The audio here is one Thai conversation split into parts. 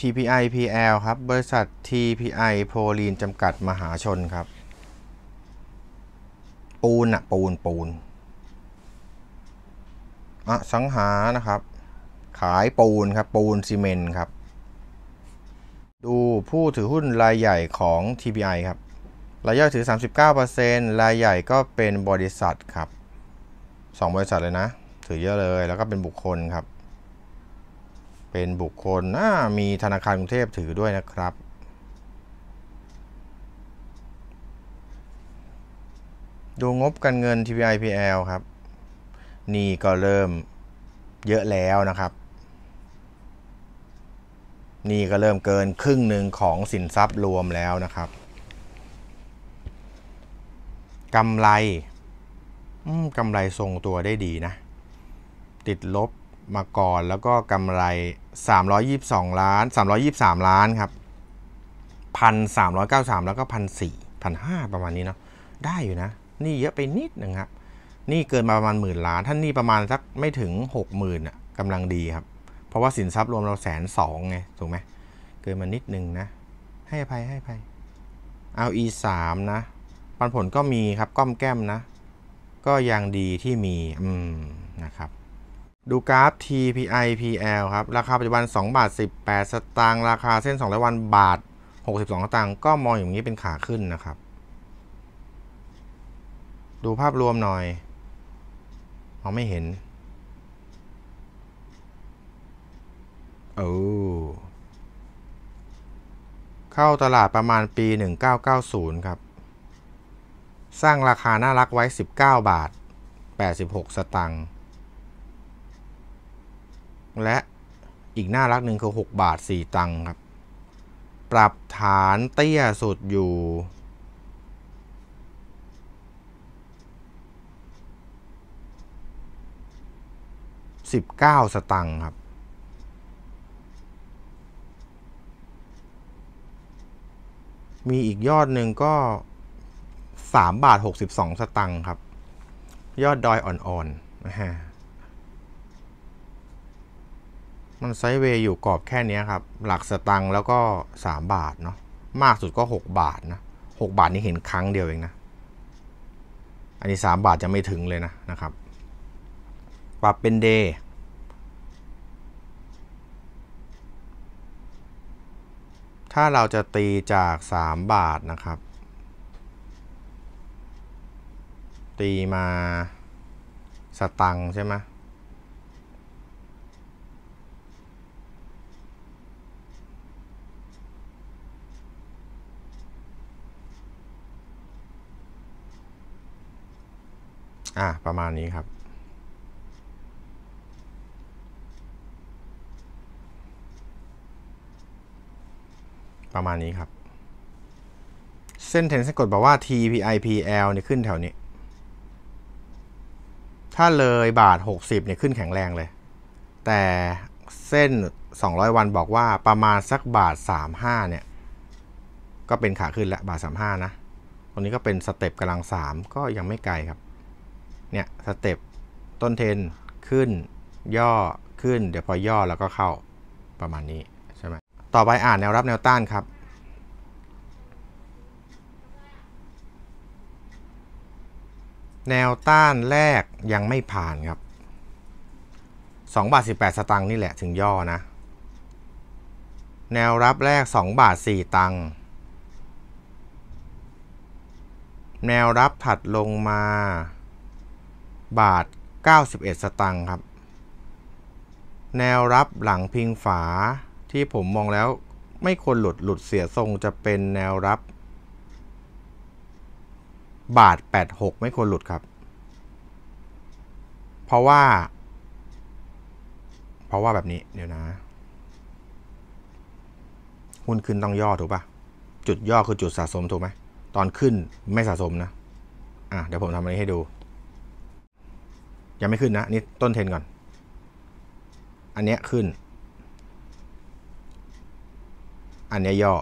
TPI PL ครับ บริษัท TPI โพลีน จำกัด มหาชนครับ ปูนอะปูน ปูนอะสังหานะครับ ขายปูนครับ ปูน ซีเมนต์ครับ ดูผู้ถือหุ้นรายใหญ่ของ TPI ครับ รายย่อยถือ 39%รายใหญ่ก็เป็นบริษัทครับ2บริษัทเลยนะ ถือเยอะเลย แล้วก็เป็นบุคคลครับเป็นบุคคลมีธนาคารกรุงเทพถือด้วยนะครับ ดูงบการเงิน TVIPL ครับนี่ก็เริ่มเยอะแล้วนะครับนี่ก็เริ่มเกินครึ่งหนึ่งของสิน ทรัพย์รวมแล้วนะครับกำไรกำไรทรงตัวได้ดีนะ ติดลบมาก่อนแล้วก็กำไร 322 ล้าน 323 ล้านครับ 1,393แล้วก็ 1,400 1ประมาณนี้เนาะได้อยู่นะ นี่เยอะไปนิดนึงครับ นี่เกินมาประมาณหมื่นล้าน ท่านนี่ประมาณสักไม่ถึง 60,000อ่ะกำลังดีครับ เพราะว่าสินทรัพย์รวมเราแสนสองไงถูกไหม เกินมานิดนึงนะ ให้อภัยให้อภัยเอา e 3นะปันผลก็มีครับก้อมแก้มนะ ก็ยังดีที่มีอืมนะครับดูกราฟ TPI PL ครับ ราคาปัจจุบัน2บาท18 สตางค์ ราคาเส้น 200 วันบาท 62 สตางค์ ก็มองอย่างนี้เป็นขาขึ้นนะครับ ดูภาพรวมหน่อยมองไม่เห็น โอ้เข้าตลาดประมาณปี 1990 ครับ สร้างราคาน่ารักไว้ 19 บาท 86 สตางค์และอีกน่ารักหนึ่งคือ 6 บาท 4 ตังค์ครับ ปรับฐานเตี้ยสุดอยู่ 19 สตังค์ครับ มีอีกยอดหนึ่งก็ 3 บาท 62 สตังค์ครับ ยอดดอยอ่อนๆนะฮะมันไซด์เวย์อยู่กรอบแค่นี้ครับ หลักสตังค์แล้วก็ 3 บาทเนาะมากสุดก็ 6 บาทนะ 6 บาทนี่เห็นครั้งเดียวเองนะ อันนี้ 3 บาทจะไม่ถึงเลยนะนะครับ ปรับเป็นเดย์ถ้าเราจะตีจาก 3 บาทนะครับ ตีมาสตังค์ใช่ไหมอ่ะประมาณนี้ครับ ประมาณนี้ครับ เส้นเทนสกดบอกว่า TPIPL เนี่ยขึ้นแถวนี้ ถ้าเลยบาท 60เนี่ยขึ้นแข็งแรงเลย แต่เส้น 200 วันบอกว่าประมาณสักบาท 35 เนี่ย ก็เป็นขาขึ้นละบาท 35 นะ ตรงนี้ก็เป็นสเต็ปกำลัง 3 ก็ยังไม่ไกลครับเนี่ยสเต็ปต้นเทนขึ้น ย่อขึ้น เดี๋ยวพอย่อแล้วก็เข้าประมาณนี้ ใช่ไหมต่อไปอ่านแนวรับแนวต้านครับ แนวต้านแรกยังไม่ผ่านครับ2บาท18 สตังค์นี่แหละถึงย่อนะ แนวรับแรก2บาท4ตังค์แนวรับถัดลงมาบาท 91 สตังค์ครับ แนวรับหลังพิงฝาที่ผมมองแล้ว ไม่ควรหลุด หลุดเสียทรง จะเป็นแนวรับ บาท 86 ไม่ควรหลุดครับ เพราะว่า เพราะว่าแบบนี้เดี๋ยวนะ หุ้นขึ้นต้องย่อถูกปะ จุดย่อคือจุดสะสมถูกไหม ตอนขึ้นไม่สะสมนะ อ่ะเดี๋ยวผมทำอันนี้ให้ดูยังไม่ขึ้นนะ นี่ ต้นเทนก่อน อันเนี้ยขึ้น อันเนี้ยย่อ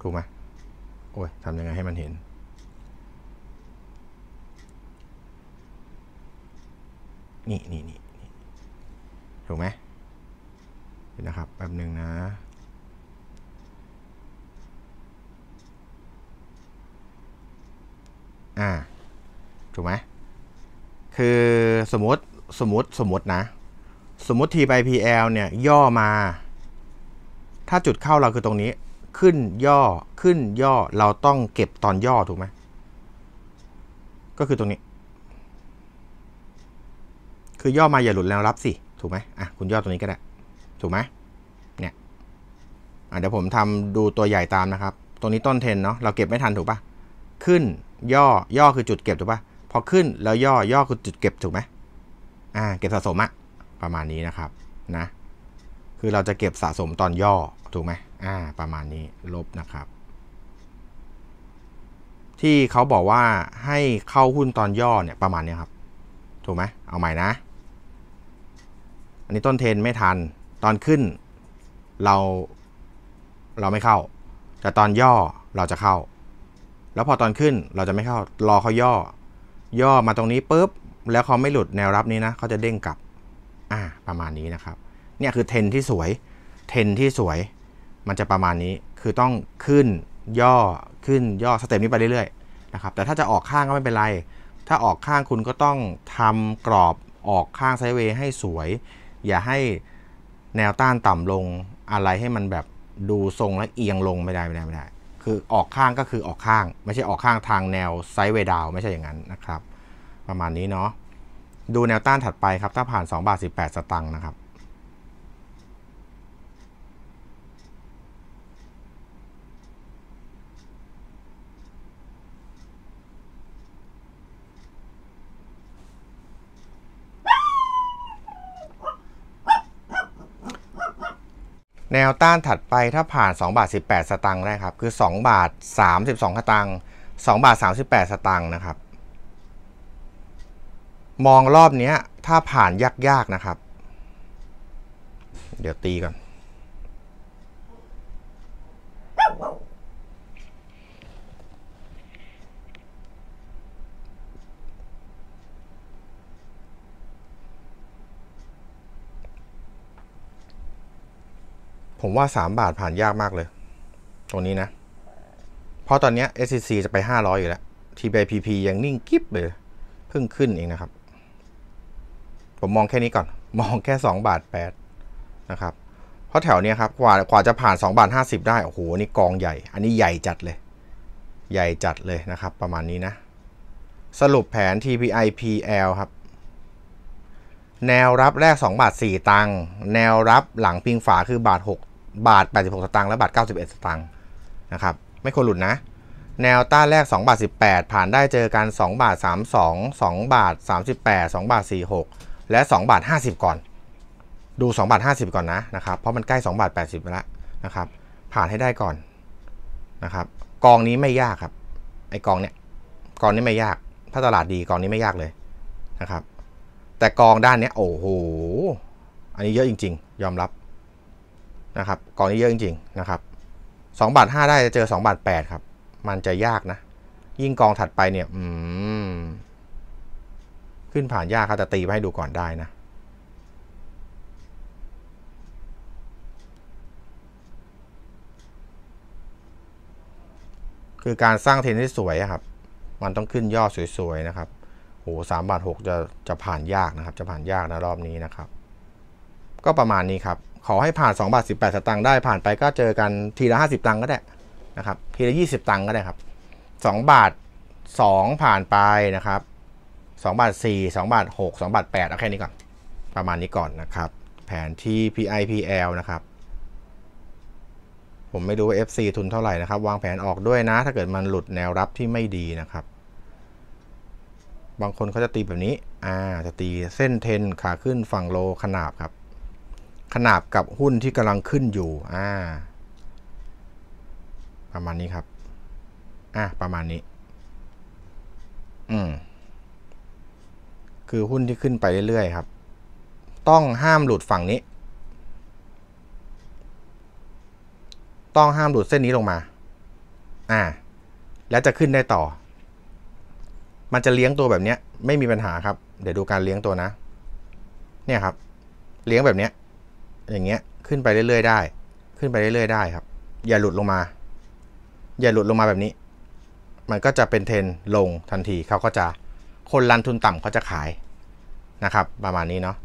ถูกไหม โอ้ยทำยังไงให้มันเห็น นี่นี่นี่ ถูกไหม นะครับแป๊บหนึ่งนะ อ่า ถูกไหมคือสมมติสมมติสมมตินะ สมมติีไปพีเนี่ยย่อมา ถ้าจุดเข้าเราคือตรงนี้ ขึ้นย่อขึ้นย่อเราต้องเก็บตอนย่อถูกไหมก็คือตรงนี้ คือย่อมาอย่าหลุดแล้วรับสิถูกไหมอ่ะคุณย่อตรงนี้ก็ได้ ถูกไหมเนี่ยเดี๋ยวผมทำดูตัวใหญ่ตามนะครับตรงนี้ต้นเทนเนาะเราเก็บไม่ทันถูกปะขึ้นย่อย่อคือจุดเก็บถูกปะพอขึ้น แล้วย่อ ย่อคือจุดเก็บถูกไหม อ่า เก็บสะสมอะประมาณนี้นะครับ นะ คือเราจะเก็บสะสมตอนย่อ ถูกไหม อ่า ประมาณนี้ ลบนะครับ ที่เขาบอกว่าให้เข้าหุ้นตอนย่อเนี่ยประมาณนี้ครับ ถูกไหม เอาใหม่นะ อันนี้ต้นเทนไม่ทัน ตอนขึ้นเรา เราไม่เข้า แต่ตอนย่อเราจะเข้า แล้วพอตอนขึ้นเราจะไม่เข้า รอเขาย่อย่อมาตรงนี้ปุ๊บแล้วเขาไม่หลุดแนวรับนี้นะเขาจะเด้งกลับ อ่า ประมาณนี้นะครับ เนี่ยคือเทนที่สวย เทนที่สวย มันจะประมาณนี้คือต้องขึ้นย่อขึ้นย่อสเต็ปนี้ไปเรื่อยๆนะครับแต่ถ้าจะออกข้างก็ไม่เป็นไร ถ้าออกข้างคุณก็ต้องทำกรอบออกข้างไซเวย์ให้สวย อย่าให้แนวต้านต่ำลงอะไรให้มันแบบดูทรงและเอียงลงไม่ได้ไม่ได้ไม่ได้คือออกข้างก็คือออกข้าง ไม่ใช่ออกข้างทางแนวไซด์เวดาวไม่ใช่อย่างนั้นนะครับ ประมาณนี้เนาะดูแนวต้านถัดไปครับถ้าผ่าน2บาท18 สตังค์นะครับแนวต้านถัดไปถ้าผ่าน 2 บาท 18 สตางค์ได้ครับ คือ 2 บาท 32 สตางค์2บาท 38 สตางค์นะครับ มองรอบนี้ถ้าผ่านยาก ๆ นะครับ เดี๋ยวตีก่อนผมว่าสามบาทผ่านยากมากเลยตรงนี้นะ เพราะตอนนี้ SCC จะไปห้าร้อยอยู่แล้ว TBPP ยังนิ่งกิ๊บเลย เพิ่งขึ้นเองนะครับ ผมมองแค่นี้ก่อน มองแค่สองบาทแปดนะครับเพราะแถวนี้ครับกว่ากว่าจะผ่านสองบาทห้าสิบได้โอ้โหนี่กองใหญ่ อันนี้ใหญ่จัดเลย ใหญ่จัดเลยนะครับ ประมาณนี้นะ สรุปแผน TPIPL ครับ แนวรับแรก 2 บาท4ตังค์แนวรับหลังพิงฝาคือบาท 6บาท86สตางค์และบาท91สตางค์นะครับไม่ควรหลุดนะ แนวต้านแรก2บาท18 ผ่านได้เจอกัน2บาท32 2บาท38 2บาท46และ2บาท50 ก่อน ดู2บาท50 ก่อนนะนะครับเพราะมันใกล้2บาท80ไปแล้วนะครับผ่านให้ได้ก่อนนะครับกองนี้ไม่ยากครับไอกองเนี้ยกองนี้ไม่ยากถ้าตลาดดีกองนี้ไม่ยากเลยนะครับแต่กองด้านเนี้ยโอ้โหอันนี้เยอะจริงๆ ยอมรับนะครับกองนี้เยอะจริงๆนะครับสองบาทห้าได้จะเจอสองบาทแปดครับ มันจะยากนะ ยิ่งกองถัดไปเนี่ย อืมขึ้นผ่านยากครับแต่ตีไปให้ดูก่อนได้นะ คือการสร้างเทนที่สวยครับ มันต้องขึ้นยอดสวยๆนะครับโอ้สามบาทหกจะจะผ่านยากนะครับ จะผ่านยากนะรอบนี้นะครับ ก็ประมาณนี้ครับขอให้ผ่าน2บาท18สตางค์ได้ผ่านไปก็เจอกันทีละ 50 ตังค์ก็ได้นะครับทีละ 20 ตังค์ก็ได้ครับ 2 บาท 2 ผ่านไปนะครับ 2 บาท 4 2 บาท 6 2 บาท8เอาแค่นี้ก่อนประมาณนี้ก่อนนะครับ แผนที่ PIPL นะครับ ผมไม่รู้ว่า FC ทุนเท่าไหร่นะครับ วางแผนออกด้วยนะ ถ้าเกิดมันหลุดแนวรับที่ไม่ดีนะครับ บางคนเขาจะตีแบบนี้อ่าจะตีเส้นเทนขาขึ้นฝั่งโลขนาบครับขนาบกับหุ้นที่กำลังขึ้นอยู่ อ่า ประมาณนี้ครับ อ่ประมาณนี้ อืม คือหุ้นที่ขึ้นไปเรื่อยๆ ครับ ต้องห้ามหลุดฝั่งนี้ ต้องห้ามหลุดเส้นนี้ลงมา อ่า แล้วจะขึ้นได้ต่อ มันจะเลี้ยงตัวแบบเนี้ยไม่มีปัญหาครับ เดี๋ยวดูการเลี้ยงตัวนะ เนี่ยครับ เลี้ยงแบบเนี้ยอย่างเงี้ยขึ้นไปเรื่อยๆได้ ขึ้นไปเรื่อย ๆได้ ครับ อย่าหลุดลงมา อย่าหลุดลงมาแบบนี้ มันก็จะเป็นเทนลงทันทีเขาก็จะคนรันทุนต่ำเขาจะขายนะครับ ประมาณนี้เนาะ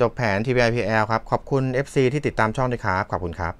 จบแผน t p i p l ครับ ขอบคุณ FC ที่ติดตามช่องด้วยครับ ขอบคุณครับ